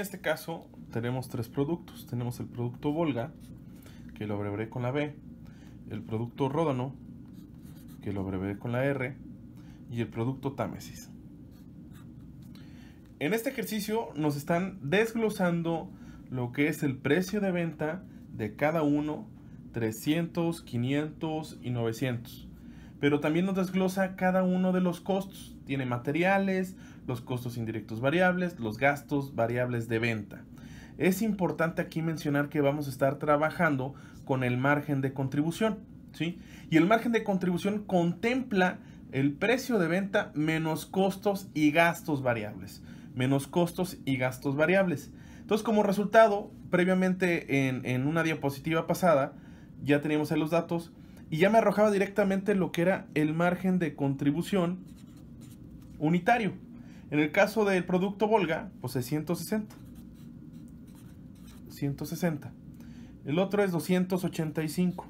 este caso tenemos tres productos. Tenemos el producto Volga, que lo abreveré con la B, el producto Ródano, que lo abreveré con la R, y el producto Támesis. En este ejercicio nos están desglosando lo que es el precio de venta de cada uno, 300, 500 y 900. Pero también nos desglosa cada uno de los costos. Tiene materiales, los costos indirectos variables, los gastos variables de venta. Es importante aquí mencionar que vamos a estar trabajando con el margen de contribución, ¿sí? Y el margen de contribución contempla el precio de venta menos costos y gastos variables, menos costos y gastos variables. Entonces, como resultado, previamente en, en una diapositiva pasada, ya teníamos ahí los datos y ya me arrojaba directamente lo que era el margen de contribución unitario. En el caso del producto Volga, pues es 160. 160. El otro es 285.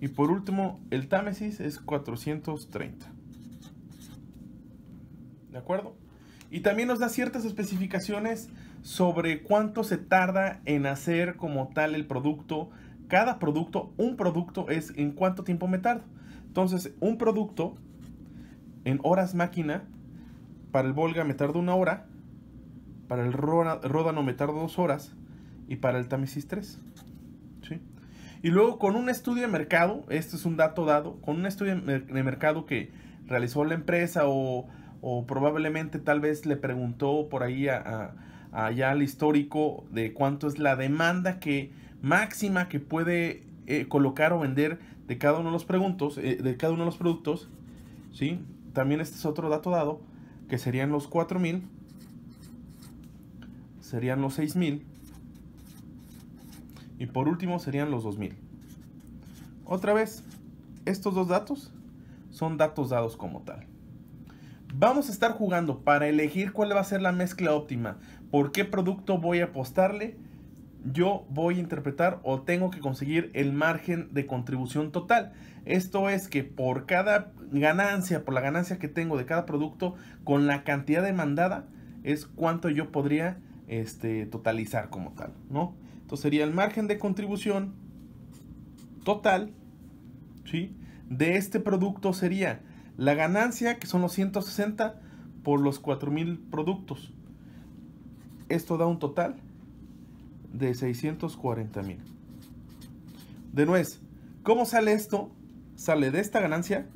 Y por último, el Támesis es 430. ¿De acuerdo? Y también nos da ciertas especificaciones sobre cuánto se tarda en hacer como tal el producto. Cada producto, un producto es en cuánto tiempo me tardo. Entonces, un producto en horas máquina. Para el Volga me tardo una hora. Para el Ródano me tardo dos horas. Y para el Támesis 3 ¿Sí? Y luego con un estudio de mercado, este es un dato dado, con un estudio de mercado que realizó la empresa o, probablemente tal vez le preguntó por ahí a, allá al histórico de cuánto es la demanda que máxima que puede eh, colocar o vender de cada uno de los, preguntos, eh, de cada uno de los productos, ¿sí? también este es otro dato dado, que serían los 4000, serían los 6000 y por último serían los 2000. Otra vez, estos dos datos son datos dados como tal. Vamos a estar jugando para elegir cuál va a ser la mezcla óptima, por qué producto voy a apostarle yo voy a interpretar o tengo que conseguir el margen de contribución total. Esto es que por cada ganancia, por la ganancia que tengo de cada producto, con la cantidad demandada, es cuánto yo podría este, totalizar como tal, ¿no? Entonces sería el margen de contribución total, ¿sí? De este producto sería la ganancia, que son los 160 por los 4.000 productos. Esto da un total de 640 mil. De nuez, ¿cómo sale esto? Sale de esta ganancia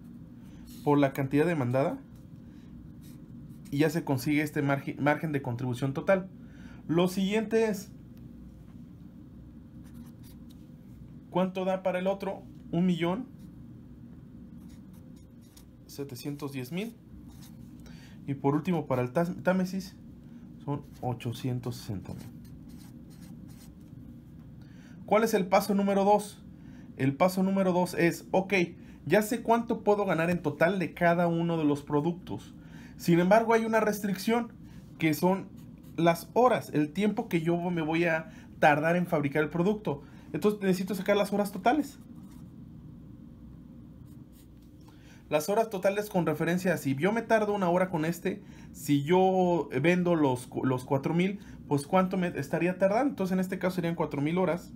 por la cantidad demandada y ya se consigue este margen, de contribución total. Lo siguiente es, ¿cuánto da para el otro? Un millón 710 mil. Y por último, para el Támesis son 860 mil. ¿Cuál es el paso número 2? El paso número 2 es, ok, ya sé cuánto puedo ganar en total de cada uno de los productos. Sin embargo, hay una restricción que son las horas, el tiempo que yo me voy a tardar en fabricar el producto. Entonces necesito sacar las horas totales. Las horas totales con referencia a si yo me tardo una hora con este, si yo vendo los, los 4000, pues cuánto me estaría tardando. Entonces en este caso serían 4000 horas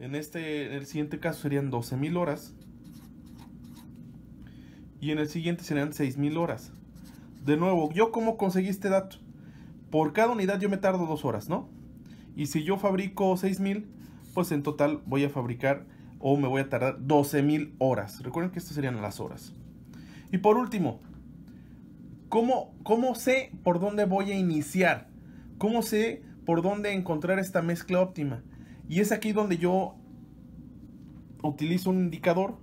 en, este, el siguiente caso serían 12.000 horas. Y en el siguiente serían 6.000 horas. De nuevo, ¿yo cómo conseguí este dato? Por cada unidad yo me tardo dos horas, ¿no? Y si yo fabrico 6.000, pues en total voy a fabricar o me voy a tardar 12.000 horas. Recuerden que estas serían las horas. Y por último, ¿cómo, ¿cómo sé por dónde voy a iniciar? ¿Cómo sé por dónde encontrar esta mezcla óptima? Y es aquí donde yo utilizo un indicador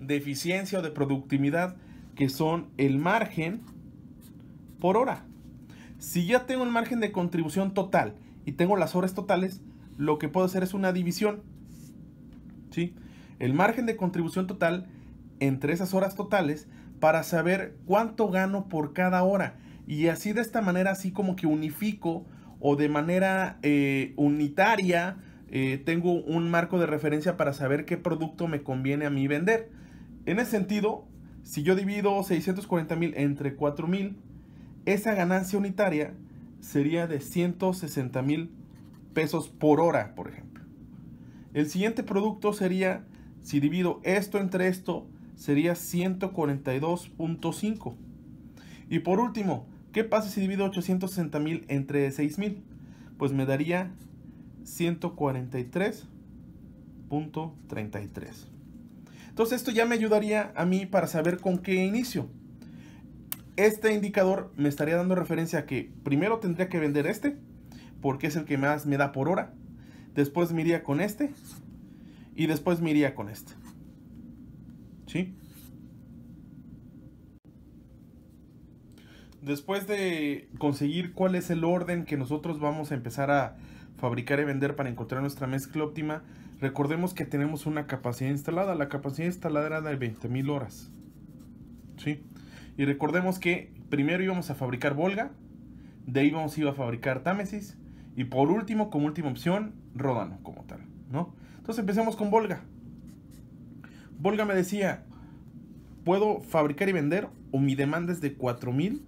de eficiencia o de productividad que son el margen por hora. Si ya tengo el margen de contribución total y tengo las horas totales, lo que puedo hacer es una división. ¿sí? El margen de contribución total entre esas horas totales para saber cuánto gano por cada hora. Y así de esta manera, así como que unifico o de manera eh, unitaria eh, tengo un marco de referencia para saber qué producto me conviene a mí vender. En ese sentido, si yo divido 640 mil entre 4 mil, esa ganancia unitaria sería de 160 mil pesos por hora, por ejemplo. El siguiente producto sería, si divido esto entre esto, sería 142.5. Y por último, ¿Qué pasa si divido 860 mil entre 6 mil? Pues me daría 143.33. Entonces esto ya me ayudaría a mí para saber con qué inicio. Este indicador me estaría dando referencia a que primero tendría que vender este, porque es el que más me da por hora. Después me iría con este y después me iría con este. ¿Sí? después de conseguir cuál es el orden que nosotros vamos a empezar a fabricar y vender para encontrar nuestra mezcla óptima, recordemos que tenemos una capacidad instalada. La capacidad instalada era de 20.000 horas. ¿Sí? Y recordemos que primero íbamos a fabricar Volga, de ahí vamos a ir a fabricar Támesis y por último, como última opción, Ródano como tal, ¿no? Entonces empecemos con Volga. Volga me decía, puedo fabricar y vender o mi demanda es de 4000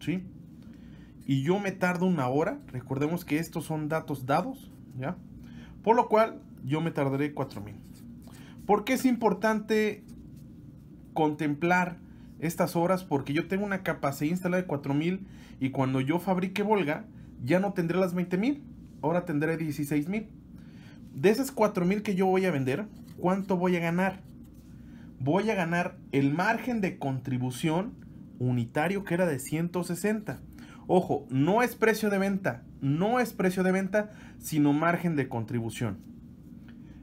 ¿sí? Y yo me tardo una hora, recordemos que estos son datos dados, ¿ya? Por lo cual yo me tardaré 4000. ¿Por qué es importante contemplar estas horas? Porque yo tengo una capacidad instalada de 4000 y cuando yo fabrique Volga ya no tendré las 20000, ahora tendré 16000. De esas 4000 que yo voy a vender, ¿cuánto voy a ganar? Voy a ganar el margen de contribución unitario que era de 160. Ojo, no es precio de venta, no es precio de venta, sino margen de contribución.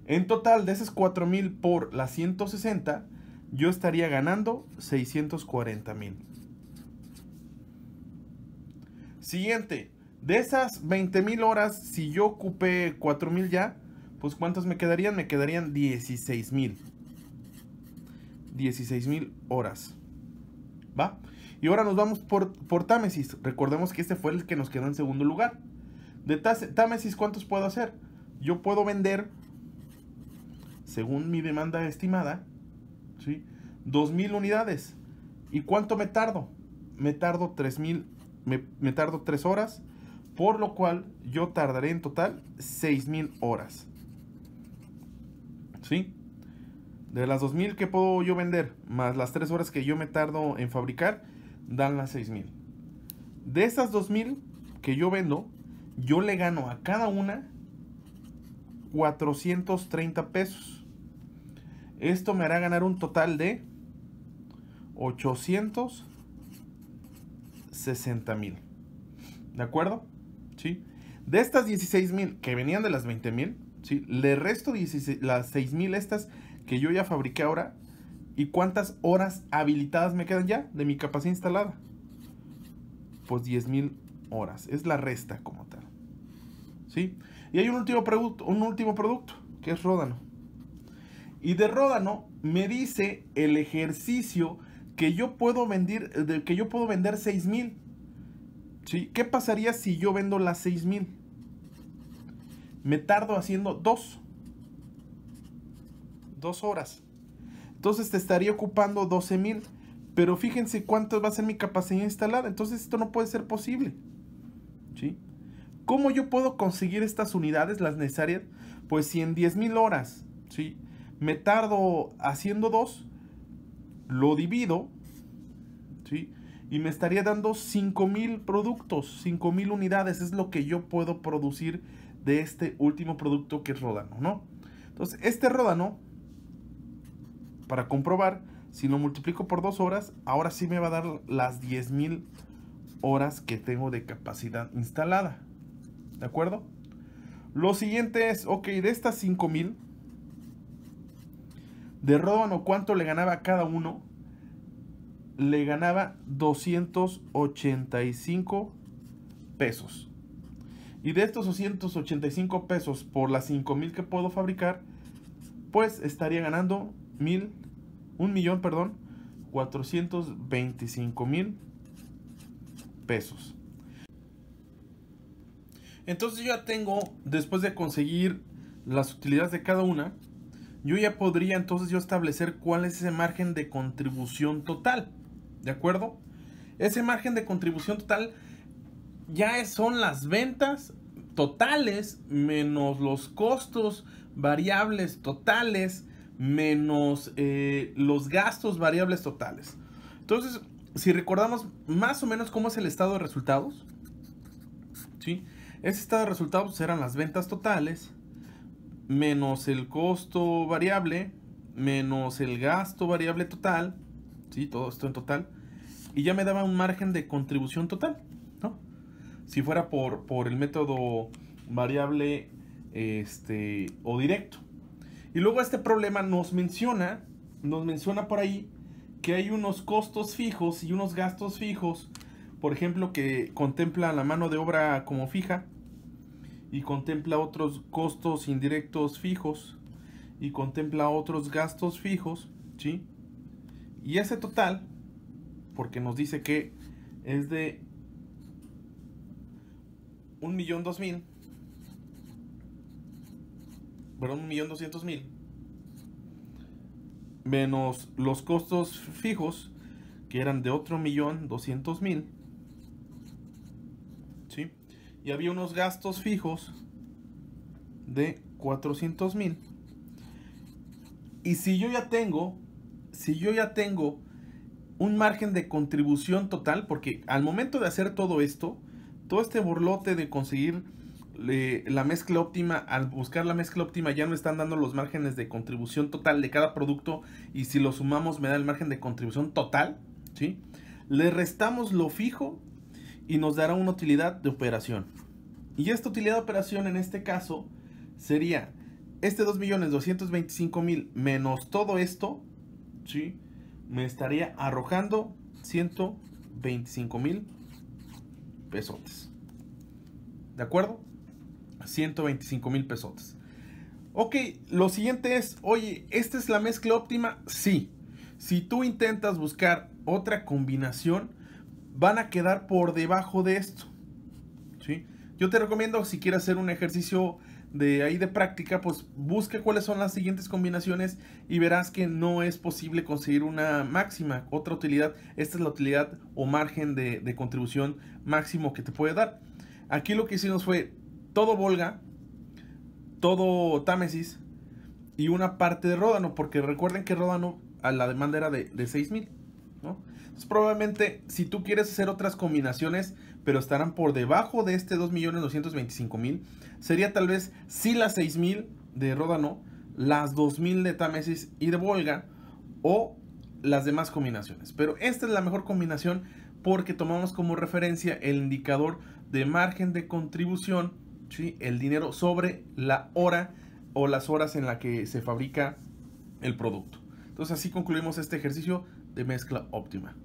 En total de esas 4000 por las 160, yo estaría ganando 640 mil. Siguiente, de esas 20 mil horas, si yo ocupé 4000 ya, pues ¿cuántas me quedarían? Me quedarían 16 mil. 16 mil horas. ¿va? Y ahora nos vamos por, Támesis. Recordemos que este fue el que nos quedó en segundo lugar. De Támesis, ¿cuántos puedo hacer? Yo puedo vender, según mi demanda estimada, ¿sí? 2.000 unidades. ¿Y cuánto me tardo? Me tardo 3.000, me tardo 3 horas, por lo cual yo tardaré en total 6.000 horas. ¿Sí? De las 2000 que puedo yo vender, más las 3 horas que yo me tardo en fabricar, dan las 6000. De esas 2000 que yo vendo, yo le gano a cada una 430 pesos. Esto me hará ganar un total de 860 ¿De acuerdo? ¿Sí? De estas 16,000 que venían de las 20,000, mil, ¿sí? le resto las 6,000 estas que yo ya fabriqué ahora y cuántas horas habilitadas me quedan ya de mi capacidad instalada. Pues 10.000 horas, es la resta como tal. ¿Sí? Y hay un último, producto, un último producto, que es Ródano. Y de Ródano me dice el ejercicio que yo puedo vender, que yo puedo vender 6000. ¿Sí? ¿Qué pasaría si yo vendo las 6000? Me tardo haciendo dos dos horas. Entonces te estaría ocupando 12 mil. Pero fíjense cuánto va a ser mi capacidad instalada. Entonces esto no puede ser posible. ¿Sí? ¿Cómo yo puedo conseguir estas unidades, las necesarias? Pues si en 10 mil horas, ¿sí? Me tardo haciendo dos, lo divido, ¿sí? Y me estaría dando 5.000 mil productos, 5 mil unidades. Es lo que yo puedo producir de este último producto que es Ródano, ¿no? Entonces, este Ródano para comprobar, si lo multiplico por dos horas, ahora sí me va a dar las 10.000 horas que tengo de capacidad instalada. ¿De acuerdo? Lo siguiente es, ok, de estas 5.000, de Ródano, ¿cuánto le ganaba a cada uno? Le ganaba 285 pesos. Y de estos 285 pesos por las 5.000 que puedo fabricar, pues estaría ganando mil, un millón, perdón, 425 mil pesos. Entonces yo ya tengo, después de conseguir las utilidades de cada una, yo ya podría entonces yo establecer cuál es ese margen de contribución total. ¿De acuerdo? Ese margen de contribución total ya son las ventas totales menos los costos variables totales menos eh, los gastos variables totales. Entonces, si recordamos más o menos cómo es el estado de resultados, ¿sí? Ese estado de resultados pues, eran las ventas totales, menos el costo variable, menos el gasto variable total, ¿sí? Todo esto en total, y ya me daba un margen de contribución total, Si fuera por, por el método variable este, o directo. Y luego este problema nos menciona, nos menciona por ahí que hay unos costos fijos y unos gastos fijos, por ejemplo, que contempla la mano de obra como fija y contempla otros costos indirectos fijos y contempla otros gastos fijos, ¿sí? Y ese total, porque nos dice que es de un millón dos mil perdón, un millón doscientos mil, menos los costos fijos, que eran de otro millón doscientos mil, ¿sí? Y había unos gastos fijos de cuatrocientos mil. Y si yo ya tengo, si yo ya tengo un margen de contribución total, porque al momento de hacer todo esto, todo este burlote de conseguir la mezcla óptima, al buscar la mezcla óptima ya no están dando los márgenes de contribución total de cada producto y si lo sumamos me da el margen de contribución total, ¿sí? Le restamos lo fijo y nos dará una utilidad de operación. Y esta utilidad de operación en este caso sería este 2.225.000 menos todo esto, ¿sí? Me estaría arrojando 125.000 pesos ¿De acuerdo? 125 mil pesos. Ok, lo siguiente es, oye, ¿esta es la mezcla óptima? Sí. Si tú intentas buscar otra combinación, van a quedar por debajo de esto. ¿sí? Yo te recomiendo, si quieres hacer un ejercicio de ahí de práctica, pues busca cuáles son las siguientes combinaciones y verás que no es posible conseguir una máxima, otra utilidad. Esta es la utilidad o margen de, de contribución máximo que te puede dar. Aquí lo que hicimos fue todo Volga, todo Támesis y una parte de Ródano, porque recuerden que Ródano a la demanda era de, 6000, ¿no? probablemente si tú quieres hacer otras combinaciones, pero estarán por debajo de este 2.225.000, sería tal vez si las 6.000 de Ródano, las 2.000 de Támesis y de Volga, o las demás combinaciones. Pero esta es la mejor combinación porque tomamos como referencia el indicador de margen de contribución el dinero sobre la hora o las horas en la que se fabrica el producto. Entonces así concluimos este ejercicio de mezcla óptima.